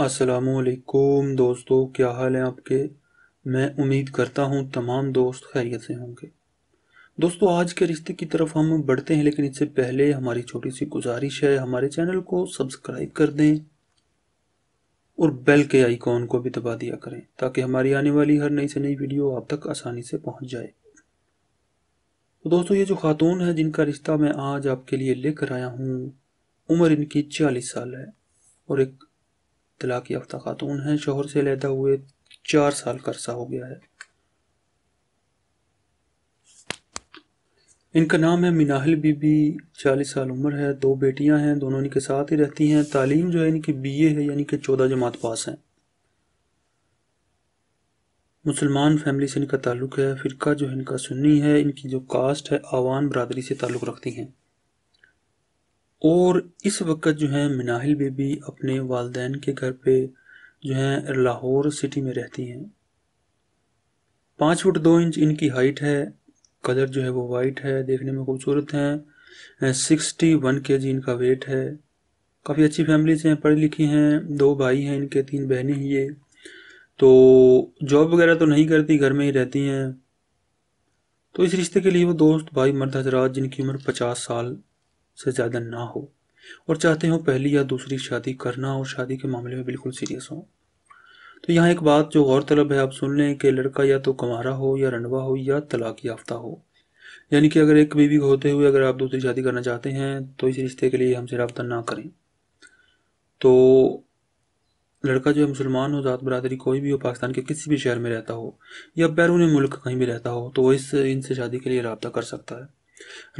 असलकुम दोस्तों क्या हाल है आपके मैं उम्मीद करता हूँ तमाम दोस्त खैरियत से होंगे दोस्तों आज के रिश्ते की तरफ हम बढ़ते हैं लेकिन इससे पहले हमारी छोटी सी गुजारिश है हमारे चैनल को सब्सक्राइब कर दें और बेल के आइकॉन को भी दबा दिया करें ताकि हमारी आने वाली हर नई से नई वीडियो आप तक आसानी से पहुँच जाए तो दोस्तों ये जो खातून है जिनका रिश्ता मैं आज आपके लिए लेकर आया हूँ उम्र इनकी चालीस साल है और एक तलाक याफ्ता खातून है शोहर से लहदा हुए चार साल का हो गया है इनका नाम है मिनाहिल बीबी चालीस साल उम्र है दो बेटियां हैं दोनों इनके साथ ही रहती हैं तालीम जो है इनकी बीए है यानी कि चौदह जमात पास हैं मुसलमान फैमिली से इनका ताल्लुक़ है फ़िरका जो है इनका सुन्नी है इनकी जो कास्ट है आवान बरदरी से ताल्लुक़ रखती हैं और इस वक्त जो है मिनाहिल बेबी अपने वालदेन के घर पे जो है लाहौर सिटी में रहती हैं पाँच फुट दो इंच इनकी हाइट है कलर जो है वो वाइट है देखने में खूबसूरत हैं सिक्सटी वन के जी इनका वेट है काफ़ी अच्छी फैमिली से हैं पढ़ी लिखी हैं दो भाई हैं इनके तीन बहनें हैं ये तो जॉब वगैरह तो नहीं करती घर में ही रहती हैं तो इस रिश्ते के लिए वो दोस्त भाई मर्द हजरात जिनकी उम्र पचास साल से ज़्यादा ना हो और चाहते हो पहली या दूसरी शादी करना और शादी के मामले में बिल्कुल सीरियस हो तो यहाँ एक बात जो गौरतलब तलब है आप सुन लें कि लड़का या तो कमारा हो या रंडवा हो या तलाक याफ्ता हो यानी कि अगर एक बीवी होते हुए अगर आप दूसरी शादी करना चाहते हैं तो इस रिश्ते के लिए हमसे रबता ना करें तो लड़का जो है मुसलमान हो ज़ात बरदरी कोई भी हो पाकिस्तान के किसी भी शहर में रहता हो या बैरून मुल्क कहीं भी रहता हो तो वो इस इनसे शादी के लिए रबता कर सकता है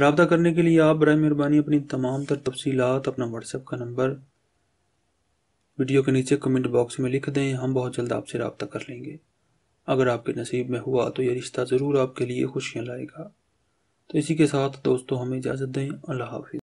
रबता करने के लिए आप बर मेहरबानी अपनी तमाम तर तफसीत अपना व्हाट्सएप का नंबर वीडियो के नीचे कमेंट बॉक्स में लिख दें हम बहुत जल्द आपसे रबता कर लेंगे अगर आपके नसीब में हुआ तो यह रिश्ता ज़रूर आपके लिए खुशियाँ लाएगा तो इसी के साथ दोस्तों हमें इजाज़त दें अल्लाह हाफि